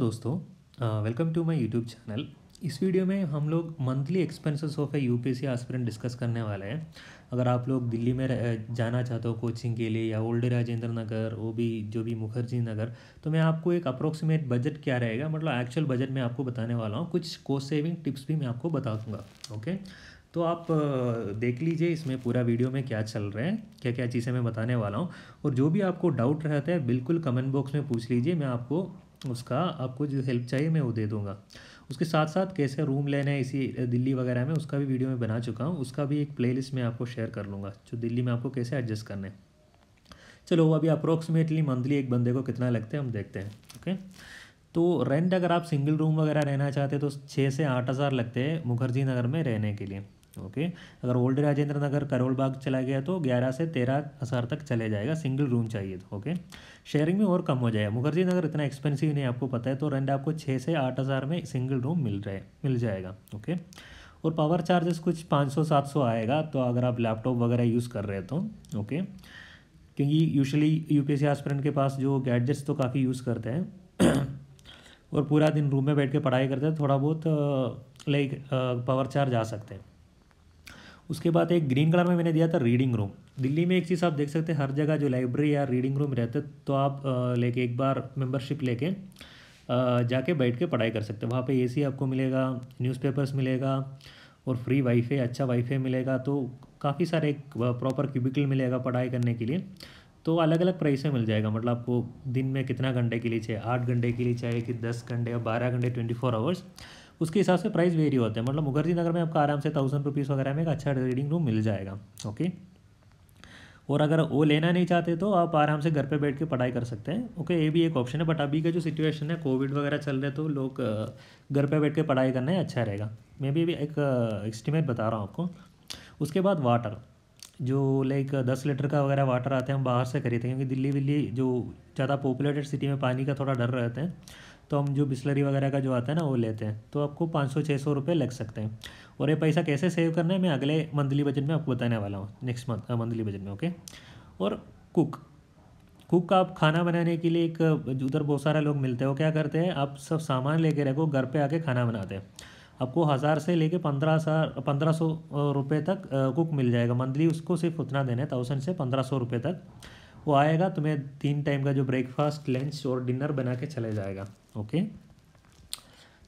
दोस्तों welcome to my YouTube channel इस video में हम लोग monthly expenses of a UPSC P discuss करने वाले हैं अगर आप लोग दिल्ली में जाना चाहते हो कोचिंग के लिए या ओल्ड राजेंद्र नगर वो भी जो भी मुखर्जी नगर तो मैं आपको एक अप्रोक्सीमेट बजट क्या रहेगा मतलब एक्चुअल बजट मैं आपको बताने वाला हूँ कुछ कोस्ट सेविंग टिप्स भी मैं आपको बता दूँगा ओके तो आप देख लीजिए इसमें पूरा वीडियो में क्या चल रहा है क्या क्या चीज़ें मैं बताने वाला हूँ और जो भी आपको डाउट रहता है बिल्कुल कमेंट बॉक्स में पूछ लीजिए मैं आपको उसका आपको जो हेल्प चाहिए मैं वो दे दूँगा उसके साथ साथ कैसे रूम लेना है इसी दिल्ली वगैरह में उसका भी वीडियो मैं बना चुका हूँ उसका भी एक प्लेलिस्ट मैं आपको शेयर कर लूँगा जो दिल्ली में आपको कैसे एडजस्ट करना है चलो वो अभी अप्रोक्सीमेटली मंथली एक बंदे को कितना लगता है हम देखते हैं ओके तो रेंट अगर आप सिंगल रूम वगैरह रहना चाहते हैं तो छः से आठ हज़ार लगते हैं मुखर्जी नगर में रहने के लिए ओके अगर ओल्ड राजेंद्र नगर करोल बाग चला गया तो ग्यारह से तेरह हज़ार तक चले जाएगा सिंगल रूम चाहिए तो ओके शेयरिंग में और कम हो जाएगा मुखर्जी नगर इतना एक्सपेंसिव नहीं आपको पता है तो रेंट आपको छः से आठ हज़ार में सिंगल रूम मिल रहे मिल जाएगा ओके और पावर चार्जेस कुछ पाँच सौ सात सौ आएगा तो अगर आप लैपटॉप वगैरह यूज़ कर रहे हो तो ओके क्योंकि यूजली यू पी के पास जो गैडजेट्स तो काफ़ी यूज़ करते हैं और पूरा दिन रूम में बैठ के पढ़ाई करते हैं तो थोड़ा बहुत लाइक पावर चार्ज आ सकते हैं उसके बाद एक ग्रीन कलर में मैंने दिया था रीडिंग रूम दिल्ली में एक चीज़ आप देख सकते हैं हर जगह जो लाइब्रेरी या रीडिंग रूम रहते तो आप लेके एक बार मेम्बरशिप लेके जाके बैठ के पढ़ाई कर सकते वहाँ पे एसी आपको मिलेगा न्यूज़पेपर्स मिलेगा और फ्री वाईफाई अच्छा वाईफाई मिलेगा तो काफ़ी सारे एक प्रॉपर क्यूबिकल मिलेगा पढ़ाई करने के लिए तो अलग अलग प्राइस में मिल जाएगा मतलब आपको दिन में कितना घंटे के लिए चाहिए आठ घंटे के लिए चाहिए कि दस घंटे या बारह घंटे ट्वेंटी फोर आवर्स उसके हिसाब से प्राइस वेरी होते हैं मतलब मुखर्जी नगर में आपका आराम से थाउजेंड रुपीज़ वगैरह में एक अच्छा रीडिंग रूम मिल जाएगा ओके और अगर वो लेना नहीं चाहते तो आप आराम से घर पे बैठ के पढ़ाई कर सकते हैं ओके ये भी एक ऑप्शन है बट अभी का जो सिचुएशन है कोविड वगैरह चल रहे तो लोग घर पे बैठ के पढ़ाई करना है अच्छा रहेगा मैं भी एक एस्टिमेट बता रहा हूँ आपको उसके बाद वाटर जो लाइक दस लीटर का वगैरह वाटर आते हैं हम बाहर से खरीदते हैं क्योंकि दिल्ली विल्ली जो ज़्यादा पॉपुलेटेड सिटी में पानी का थोड़ा डर रहते हैं तो हम जो बिस्लरी वगैरह का जो आता है ना वो लेते हैं तो आपको पाँच सौ छः सौ रुपये लग सकते हैं और ये पैसा कैसे सेव करना है मैं अगले मंथली बजट में आपको बताने वाला हूँ नेक्स्ट मंथ मंथली बजट में ओके और कुक कुक आप खाना बनाने के लिए एक उधर बहुत सारा लोग मिलते हैं वो क्या करते हैं आप सब सामान लेके रखो घर पे आके खाना बनाते हैं आपको हज़ार से लेके पंद्रह हज़ार पंद्रह सौ रुपये तक कुक मिल जाएगा मंथली उसको सिर्फ उतना देना है थाउजेंड से पंद्रह सौ रुपये तक वो आएगा तुम्हें तीन टाइम का जो ब्रेकफास्ट लंच और डिनर बना के चले जाएगा ओके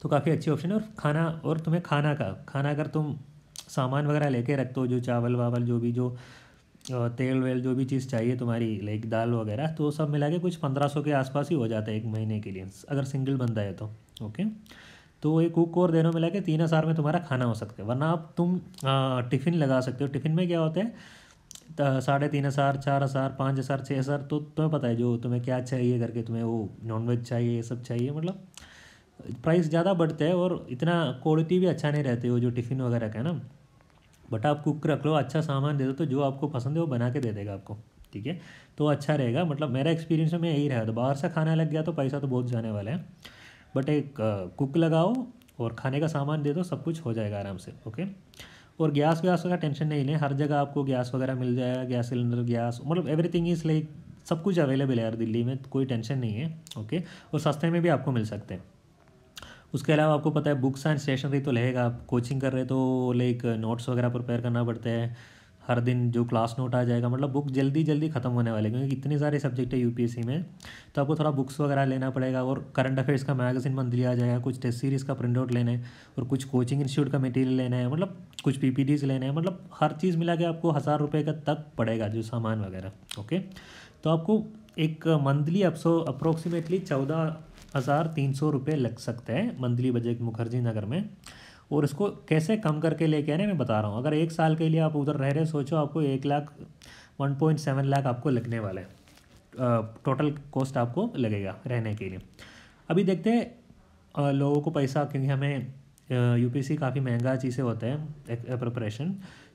तो काफ़ी अच्छी ऑप्शन है और खाना और तुम्हें खाना का खाना अगर तुम सामान वगैरह लेके रखते हो जो चावल वावल जो भी जो तेल वेल जो भी चीज़ चाहिए तुम्हारी लाइक दाल वगैरह तो सब मिला के कुछ पंद्रह सौ के आसपास ही हो जाता है एक महीने के लिए अगर सिंगल बनता है तो ओके तो एक कुक और देनों मिला के तीन हज़ार में तुम्हारा खाना हो सकता है वरना आप तुम टिफ़िन लगा सकते हो टिफ़िन में क्या होता है साढ़े तीन हज़ार चार हज़ार पाँच हज़ार छः हज़ार तो तुम्हें पता है जो तुम्हें क्या चाहिए करके तुम्हें वो नॉनवेज चाहिए ये सब चाहिए मतलब प्राइस ज़्यादा बढ़ते हैं और इतना क्वालिटी भी अच्छा नहीं रहती वो जो टिफ़िन वगैरह का है ना बट आप कुक रख लो अच्छा सामान दे दो तो जो आपको पसंद है वो बना के दे देगा आपको ठीक है तो अच्छा रहेगा मतलब मेरा एक्सपीरियंस में यही रहा तो बाहर से खाना लग गया तो पैसा तो बहुत जाने वाला है बट एक कुक लगाओ और खाने का सामान दे दो सब कुछ हो जाएगा आराम से ओके और गैस व्यास का टेंशन नहीं है हर जगह आपको गैस वगैरह मिल जाएगा गैस सिलेंडर गैस मतलब एवरीथिंग इज़ लाइक सब कुछ अवेलेबल है यार दिल्ली में कोई टेंशन नहीं है ओके और सस्ते में भी आपको मिल सकते हैं उसके अलावा आपको पता है बुक्स एंड स्टेशनरी तो लगेगा आप कोचिंग कर रहे तो लाइक नोट्स वगैरह प्रिपेयर करना पड़ता है हर दिन जो क्लास नोट आ जाएगा मतलब बुक जल्दी जल्दी ख़त्म होने वाले क्योंकि इतने सारे सब्जेक्ट है यूपीएससी में तो आपको थोड़ा बुक्स वगैरह लेना पड़ेगा और करंट अफेयर्स का मैगजीन मंथली आ जाएगा कुछ टेस्ट सीरीज़ का प्रिंट आउट लेना है और कुछ कोचिंग इंस्टीट्यूट का मटेरियल लेना है मतलब कुछ पी लेने हैं मतलब हर चीज़ मिला के आपको हज़ार रुपये का तक पड़ेगा जो सामान वगैरह ओके तो आपको एक मंथली अपसो अप्रोक्सीमेटली चौदह हज़ार तीन सौ रुपये लग सकते हैं मंथली बजट मुखर्जी नगर में और इसको कैसे कम करके लेके आने मैं बता रहा हूँ अगर एक साल के लिए आप उधर रह रहे सोचो आपको एक lakh one point seven lakh आपको लगने वाला है टोटल कॉस्ट आपको लगेगा रहने के लिए अभी देखते हैं लोगों को पैसा क्योंकि हमें यूपीसी काफ़ी महंगा चीज़ें होते हैं प्रपरेशन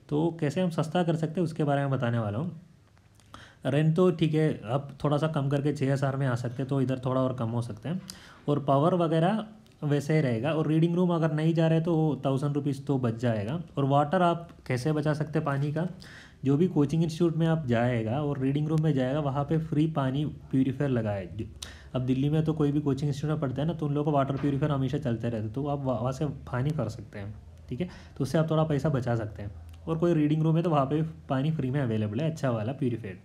तो कैसे हम सस्ता कर सकते हैं उसके बारे में बताने वाला हूँ रेंट तो ठीक है अब थोड़ा सा कम करके छः हज़ार में आ सकते हैं तो इधर थोड़ा और कम हो सकते हैं और पावर वगैरह वैसे ही रहेगा और रीडिंग रूम अगर नहीं जा रहे तो थाउजेंड रुपीज़ तो बच जाएगा और वाटर आप कैसे बचा सकते पानी का जो भी कोचिंग इंस्टीट्यूट में आप जाएगा और रीडिंग रूम में जाएगा वहाँ पे फ्री पानी प्योरीफायर लगाए अब दिल्ली में तो कोई भी कोचिंग इंस्टीट्यूट में पढ़ते हैं ना तो उन लोगों को वाटर प्योरीफायर हमेशा चलते रहते तो आप वहाँ से पानी कर सकते हैं ठीक है तो उससे आप थोड़ा पैसा बचा सकते हैं और कोई रीडिंग रूम है तो वहाँ पर पानी फ्री में अवेलेबल है अच्छा वाला प्योरीफायर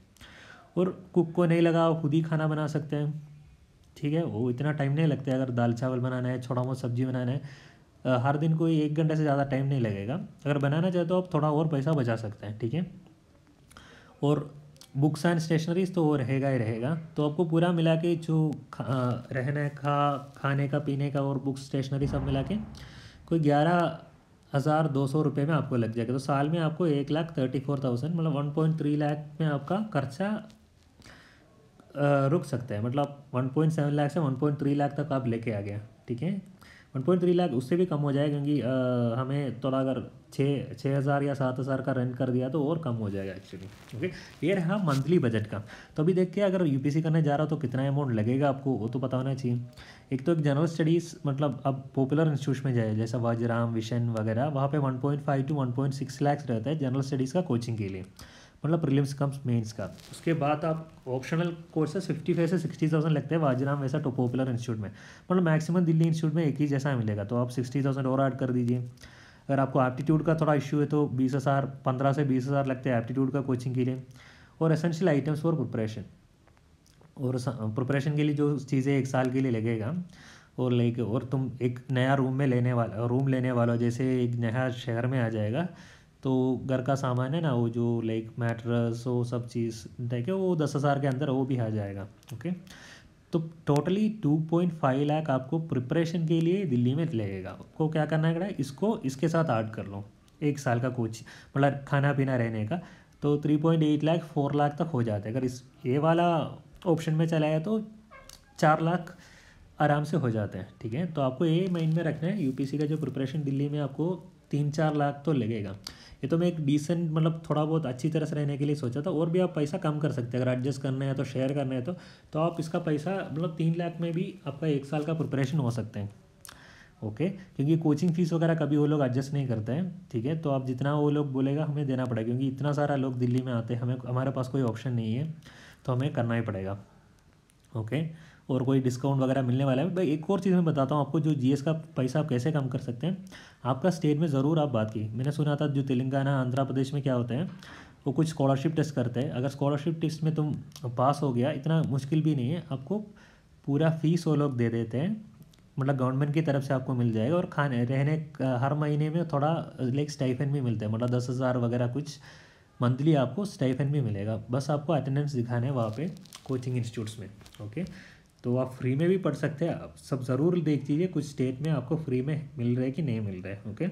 और कुक को नहीं लगा खुद ही खाना बना सकते हैं ठीक है वो इतना टाइम नहीं लगता है अगर दाल चावल बनाना है छोटा मोटा सब्जी बनाना है हर दिन कोई एक घंटे से ज़्यादा टाइम नहीं लगेगा अगर बनाना चाहे तो आप थोड़ा और पैसा बचा सकते हैं ठीक है और बुक्स एंड स्टेशनरीज तो वो रहेगा ही रहेगा तो आपको पूरा मिला के जो खा, रहने का खाने का पीने का और बुक्स स्टेशनरी सब मिला के कोई ग्यारह हज़ार दो सौ रुपये में आपको लग जाएगा तो साल में आपको एक लाख थर्टी फोर थाउजेंड मतलब वन पॉइंट थ्री लाख में आपका खर्चा रुक सकते हैं मतलब वन पॉइंट सेवन लाख से वन पॉइंट थ्री लाख तक आप लेके आ गया ठीक है वन पॉइंट थ्री लाख उससे भी कम हो जाएगा क्योंकि हमें थोड़ा अगर छः छः हज़ार या सात हज़ार का रेंट कर दिया तो और कम हो जाएगा एक्चुअली ओके ये रहा मंथली बजट का तो अभी देखिए अगर यूपीसी करने जा रहा हो तो कितना अमाउंट लगेगा आपको वो तो पता होना चाहिए एक तो एक जनरल स्टडीज़ मतलब अब पॉपुलर इंस्टीट्यूट में जाए जैसा वज्राम विशन वगैरह वहाँ पर one point five to one point six lakhs रहता है जनरल स्टडीज़ का कोचिंग के लिए मतलब प्रीलिम्स कम्स मेंस का उसके बाद आप ऑप्शनल कोर्सेस फिफ्टी फाइव से सिक्सटी थाउजेंड लगते हैं वाजराम वैसा तो पॉपुलर इंस्टीट्यूट में मतलब मैक्सिमम दिल्ली इंस्टीट्यूट में एक ही जैसा मिलेगा तो आप सिक्सटी थाउजेंड और ऐड कर दीजिए अगर आपको एप्टीट्यूड का थोड़ा इश्यू है तो बीस हज़ार पंद्रह से बीस हज़ार लगते हैं एप्टीट्यूड का कोचिंग के लिए और एसेंशियल आइटम्स फॉर प्रिपरेशन और प्रिपरेशन के लिए जो चीज़ें एक साल के लिए लगेगा और लेके और तुम एक नया रूम में लेने वाला रूम लेने वाला जैसे एक नया शहर में आ जाएगा तो घर का सामान है ना वो जो लाइक मैट्रस वो सब चीज़ देखे वो दस हज़ार के अंदर वो भी आ जाएगा ओके तो totally two point five lakh आपको प्रिपरेशन के लिए दिल्ली में लगेगा आपको क्या करना है इसको इसके साथ ऐड कर लो एक साल का कोच मतलब खाना पीना रहने का तो three point eight lakh four lakh तक हो जाता है अगर इस ये वाला ऑप्शन में चला गया तो चार लाख आराम से हो जाते हैं ठीक है तो आपको ये माइंड में रखना है यूपीसी का जो प्रिपरेशन दिल्ली में आपको तीन चार लाख तो लगेगा ये तो मैं एक डिसेंट मतलब थोड़ा बहुत अच्छी तरह से रहने के लिए सोचा था और भी आप पैसा कम कर सकते हैं अगर एडजस्ट करना है तो शेयर करना है तो तो आप इसका पैसा मतलब तीन लाख में भी आपका एक साल का प्रिपरेशन हो सकते हैं ओके क्योंकि कोचिंग फीस वगैरह कभी वो लोग एडजस्ट नहीं करते हैं ठीक है तो आप जितना वो लोग बोलेगा हमें देना पड़ेगा क्योंकि इतना सारा लोग दिल्ली में आते हैं हमें हमारे पास कोई ऑप्शन नहीं है तो हमें करना ही पड़ेगा ओके okay? और कोई डिस्काउंट वगैरह मिलने वाला है भाई एक और चीज़ मैं बताता हूँ आपको जो जीएस का पैसा आप कैसे कम कर सकते हैं आपका स्टेट में ज़रूर आप बात की मैंने सुना था जो तेलंगाना आंध्र प्रदेश में क्या होता है वो कुछ स्कॉलरशिप टेस्ट करते हैं अगर स्कॉलरशिप टेस्ट में तुम पास हो गया इतना मुश्किल भी नहीं है आपको पूरा फीस वो लोग दे देते हैं मतलब गवर्नमेंट की तरफ से आपको मिल जाएगा और खाने रहने हर महीने में थोड़ा लाइक स्टाइफन भी मिलता है मतलब दस हज़ार वगैरह कुछ मंथली आपको स्टाइफन भी मिलेगा बस आपको अटेंडेंस दिखाना है वहाँ पे कोचिंग इंस्टीट्यूट्स में ओके तो आप फ्री में भी पढ़ सकते हैं आप सब ज़रूर देख लीजिए कुछ स्टेट में आपको फ्री में मिल रहा है कि नहीं मिल रहा है ओके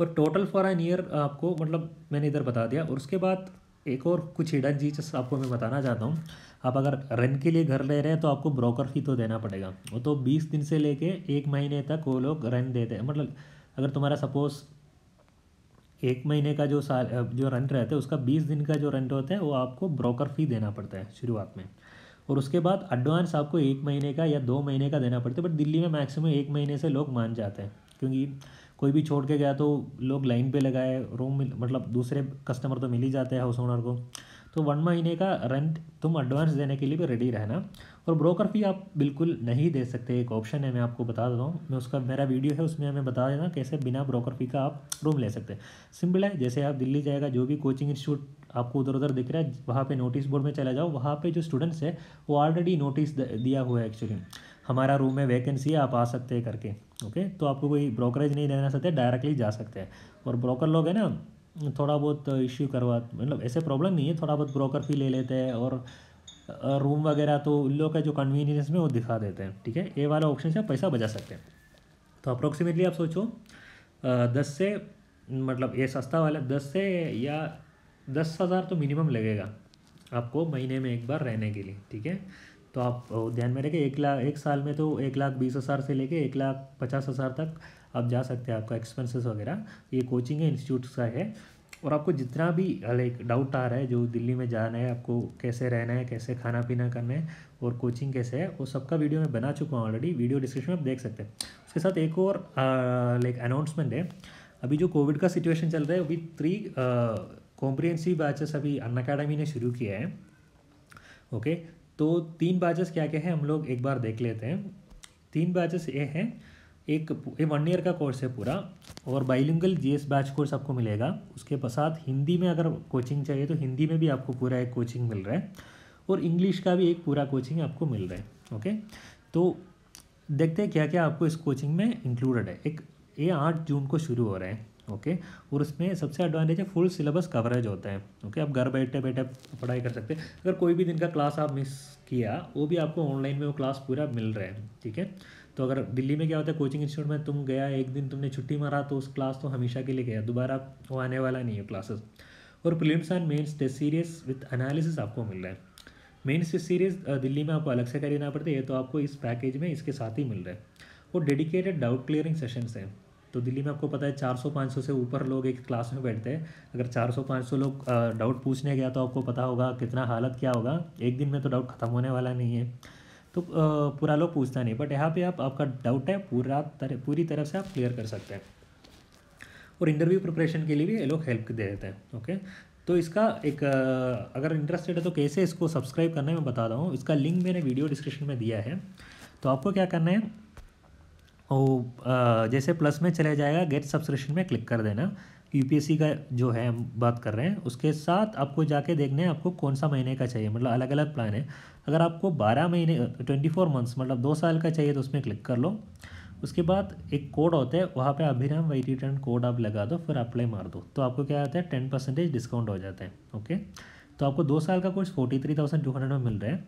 और टोटल फॉर एन ईयर आपको मतलब मैंने इधर बता दिया और उसके बाद एक और कुछ हिडन चीज़ आपको मैं बताना चाहता हूँ आप अगर रन के लिए घर ले रहे हैं तो आपको ब्रोकर फ़ी तो देना पड़ेगा वो तो बीस दिन से लेके एक महीने तक वो लोग रन देते हैं मतलब अगर तुम्हारा सपोज़ एक महीने का जो साल जो रेंट रहता है उसका बीस दिन का जो रेंट होता है वो आपको ब्रोकर फ़ी देना पड़ता है शुरुआत में और उसके बाद एडवांस आपको एक महीने का या दो महीने का देना पड़ता है बट दिल्ली में मैक्सिमम एक महीने से लोग मान जाते हैं क्योंकि कोई भी छोड़ के गया तो लोग लाइन पे लगाए रूम मतलब दूसरे कस्टमर तो मिल ही जाते हैं हाउस ओनर को तो वन महीने का रेंट तुम एडवांस देने के लिए भी रेडी रहना और ब्रोकर फी आप बिल्कुल नहीं दे सकते एक ऑप्शन है मैं आपको बता देता हूँ मैं उसका मेरा वीडियो है उसमें हमें बता देना कैसे बिना ब्रोकर फी का आप रूम ले सकते हैं सिंपल है जैसे आप दिल्ली जाएगा जो भी कोचिंग इंस्टीट्यूट आपको उधर उधर दिख रहा है वहाँ पे नोटिस बोर्ड में चला जाओ वहाँ पे जो स्टूडेंट्स है वो ऑलरेडी नोटिस दिया हुआ है एक्चुअली हमारा रूम में वैकेंसी है आप आ सकते हैं करके ओके तो आपको कोई ब्रोकरेज नहीं देना सकते डायरेक्टली जा सकते हैं और ब्रोकर लोग हैं ना थोड़ा बहुत इश्यू करवा मतलब ऐसे प्रॉब्लम नहीं है थोड़ा बहुत ब्रोकर फी ले लेते हैं और रूम वगैरह तो उन लोग का जो कन्वीनियंस में वो दिखा देते हैं ठीक है ए वाला ऑप्शन से आप पैसा बचा सकते हैं तो अप्रोक्सीमेटली आप सोचो दस से मतलब ये सस्ता वाला दस से या दस हज़ार तो मिनिमम लगेगा आपको महीने में एक बार रहने के लिए ठीक है तो आप ध्यान में रखें एक लाख एक साल में तो एक लाख बीस हज़ार से लेके एक लाख पचास हज़ार तक आप जा सकते हैं आपका एक्सपेंसेस वगैरह ये कोचिंग इंस्टीट्यूट का है और आपको जितना भी लाइक डाउट आ रहा है जो दिल्ली में जाना है आपको कैसे रहना है कैसे खाना पीना करना है और कोचिंग कैसे है वो सबका वीडियो मैं बना चुका हूँ ऑलरेडी वीडियो डिस्क्रिप्शन में आप देख सकते हैं उसके साथ एक और लाइक अनाउंसमेंट है अभी जो कोविड का सिचुएशन चल रहा है अभी थ्री कॉम्प्रिहेंसिव बैचेस अभी अन अकेडमी ने शुरू किया है ओके तो तीन बैचेस क्या क्या है हम लोग एक बार देख लेते हैं तीन बैचेस ये हैं एक ये वन ईयर का कोर्स है पूरा और बाइलिंगल जीएस बैच कोर्स आपको मिलेगा उसके पश्चात हिंदी में अगर कोचिंग चाहिए तो हिंदी में भी आपको पूरा एक कोचिंग मिल रहा है और इंग्लिश का भी एक पूरा कोचिंग आपको मिल रहा है ओके तो देखते हैं क्या क्या आपको इस कोचिंग में इंक्लूडेड है एक ये आठ जून को शुरू हो रहा है ओके और उसमें सबसे एडवांटेज है फुल सिलेबस कवरेज होता है ओके आप घर बैठे बैठे पढ़ाई कर सकते हैं अगर कोई भी दिन का क्लास आप मिस किया वो भी आपको ऑनलाइन में वो क्लास पूरा मिल रहा है ठीक है तो अगर दिल्ली में क्या होता है कोचिंग इंस्टीट्यूट में तुम गया एक दिन तुमने छुट्टी मारा तो उस क्लास तो हमेशा के लिए गया दोबारा वो आने वाला नहीं है क्लासेस और prelims and mains test series with analysis आपको मिल रहा है मेन्स टेस्ट सीरीज दिल्ली में आपको अलग से करना पड़ता है ये तो आपको इस पैकेज में इसके साथ ही मिल रहा है और डेडिकेटेड डाउट क्लियरिंग सेशंस हैं तो दिल्ली में आपको पता है 400-500 से ऊपर लोग एक क्लास में बैठते हैं अगर 400-500 लोग डाउट पूछने गया तो आपको पता होगा कितना हालत क्या होगा एक दिन में तो डाउट ख़त्म होने वाला नहीं है तो पूरा लोग पूछता नहीं बट यहाँ पे आप आपका डाउट है पूरा तरह पूरी तरह से आप क्लियर कर सकते हैं और इंटरव्यू प्रिपरेशन के लिए भी ये लोग हेल्प दे देते हैं ओके तो इसका एक अगर इंटरेस्टेड है तो कैसे इसको सब्सक्राइब करना है मैं बता रहा हूँ इसका लिंक मैंने वीडियो डिस्क्रिप्शन में दिया है तो आपको क्या करना है वो जैसे प्लस में चले जाएगा गेट सब्सक्रिप्शन में क्लिक कर देना यूपीएससी का जो है हम बात कर रहे हैं उसके साथ आपको जाके देखना है आपको कौन सा महीने का चाहिए मतलब अलग अलग प्लान है अगर आपको बारह महीने ट्वेंटी फोर मंथ्स मतलब दो साल का चाहिए तो उसमें क्लिक कर लो उसके बाद एक कोड होता है वहाँ पे अभिराम वही रिटर्न कोड आप लगा दो फिर अप्लाई मार दो तो आपको क्या आता है टेन परसेंटेज डिस्काउंट हो जाता है ओके तो आपको दो साल का course forty three thousand two hundred में मिल रहा है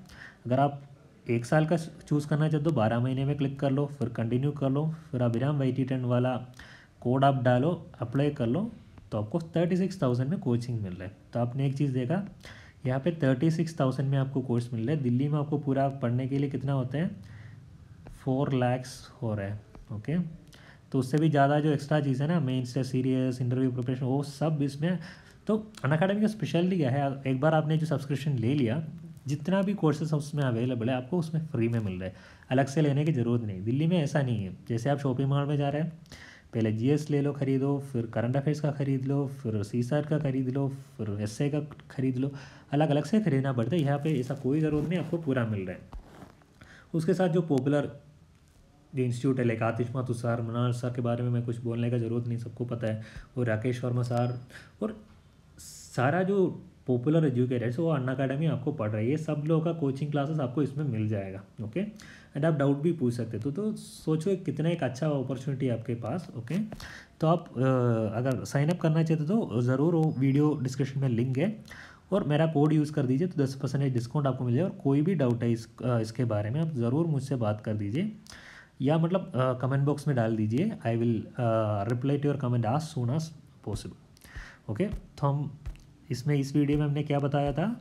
अगर आप एक साल का चूज़ करना चाहते हो तो बारह महीने में क्लिक कर लो फिर कंटिन्यू कर लो फिर अभिराम वही रिटर्न वाला कोड आप डालो अप्लाई कर लो तो आपको थर्टी सिक्स थाउजेंड में कोचिंग मिल रहा है तो आपने एक चीज़ देखा यहाँ पे थर्टी सिक्स थाउजेंड में आपको कोर्स मिल रहा है दिल्ली में आपको पूरा पढ़ने के लिए कितना होता है फोर लैक्स हो रहा है ओके तो उससे भी ज़्यादा जो एक्स्ट्रा चीज़ है ना मेन्स या सीरियस इंटरव्यू प्रिपरेशन वो सब इसमें तो अन अकाडमी का स्पेशल क्या है एक बार आपने जो सब्सक्रिप्शन ले लिया जितना भी कोर्सेस उसमें अवेलेबल है आपको उसमें फ्री में मिल रहा है अलग से लेने की ज़रूरत नहीं दिल्ली में ऐसा नहीं है जैसे आप शॉपिंग मॉल में जा रहे हैं पहले जीएस ले लो खरीदो फिर करंट अफेयर्स का ख़रीद लो फिर सी का ख़रीद लो फिर एस का ख़रीद लो अलग अलग से खरीदना पड़ता है यहाँ पे ऐसा कोई ज़रूरत नहीं आपको पूरा मिल रहा है उसके साथ जो पॉपुलर जो इंस्टीट्यूट है लाइक आतिशमा तुषार मनार सर के बारे में मैं कुछ बोलने का ज़रूरत नहीं सबको पता है और राकेश वर्मा सर और सारा जो पॉपुलर एजुकेटर्स वो अन्ना अकेडमी आपको पढ़ रही है सब लोगों का कोचिंग क्लासेस आपको इसमें मिल जाएगा ओके एंड आप डाउट भी पूछ सकते तो तो सोचो कितना एक अच्छा अपॉर्चुनिटी आपके पास ओके तो आप अगर साइनअप करना चाहते तो ज़रूर वो वीडियो डिस्क्रिप्शन में लिंक है और मेरा कोड यूज़ कर दीजिए तो दस परसेंटेज डिस्काउंट आपको मिल जाए और कोई भी डाउट है इस इसके बारे में आप ज़रूर मुझसे बात कर दीजिए या मतलब कमेंट बॉक्स में डाल दीजिए I will reply to your comment आज सोन आज पॉसिबल ओके तो हम इसमें इस वीडियो में हमने क्या बताया था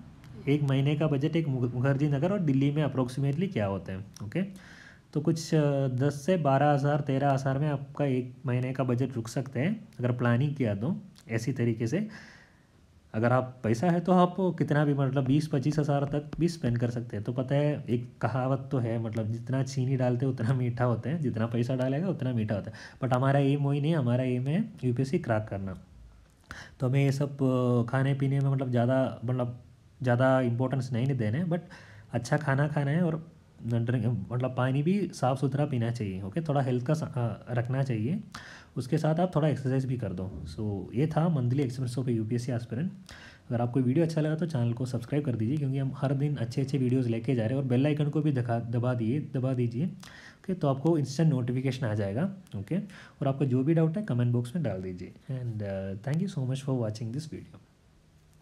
एक महीने का बजट एक मुखर्जी नगर और दिल्ली में अप्रोक्सीमेटली क्या होते हैं ओके तो कुछ दस से बारह हज़ार तेरह हज़ार में आपका एक महीने का बजट रुक सकते हैं अगर प्लानिंग किया तो ऐसी तरीके से अगर आप पैसा है तो आप कितना भी मतलब बीस पच्चीस हज़ार तक भी स्पेंड कर सकते हैं तो पता है एक कहावत तो है मतलब जितना चीनी डालते उतना मीठा होता है जितना पैसा डालेगा उतना मीठा होता है बट हमारा एम वही नहीं हमारा एम है यू क्रैक करना तो हमें ये सब खाने पीने में मतलब ज़्यादा मतलब ज़्यादा इम्पोर्टेंस नहीं देने बट अच्छा खाना खाना है और ड्रिंक मतलब पानी भी साफ़ सुथरा पीना चाहिए ओके थोड़ा हेल्थ का रखना चाहिए उसके साथ आप थोड़ा एक्सरसाइज भी कर दो सो so, ये था monthly experience of U P S C aspirant अगर आपको वीडियो अच्छा लगा तो चैनल को सब्सक्राइब कर दीजिए क्योंकि हम हर दिन अच्छे अच्छे वीडियोज़ लेके जा रहे हैं और बेल आइकन को भी दिखा दबा दिए दबा दीजिए ओके तो आपको इंस्टेंट नोटिफिकेशन आ जाएगा ओके और आपका जो भी डाउट है कमेंट बॉक्स में डाल दीजिए and thank you so much for watching this video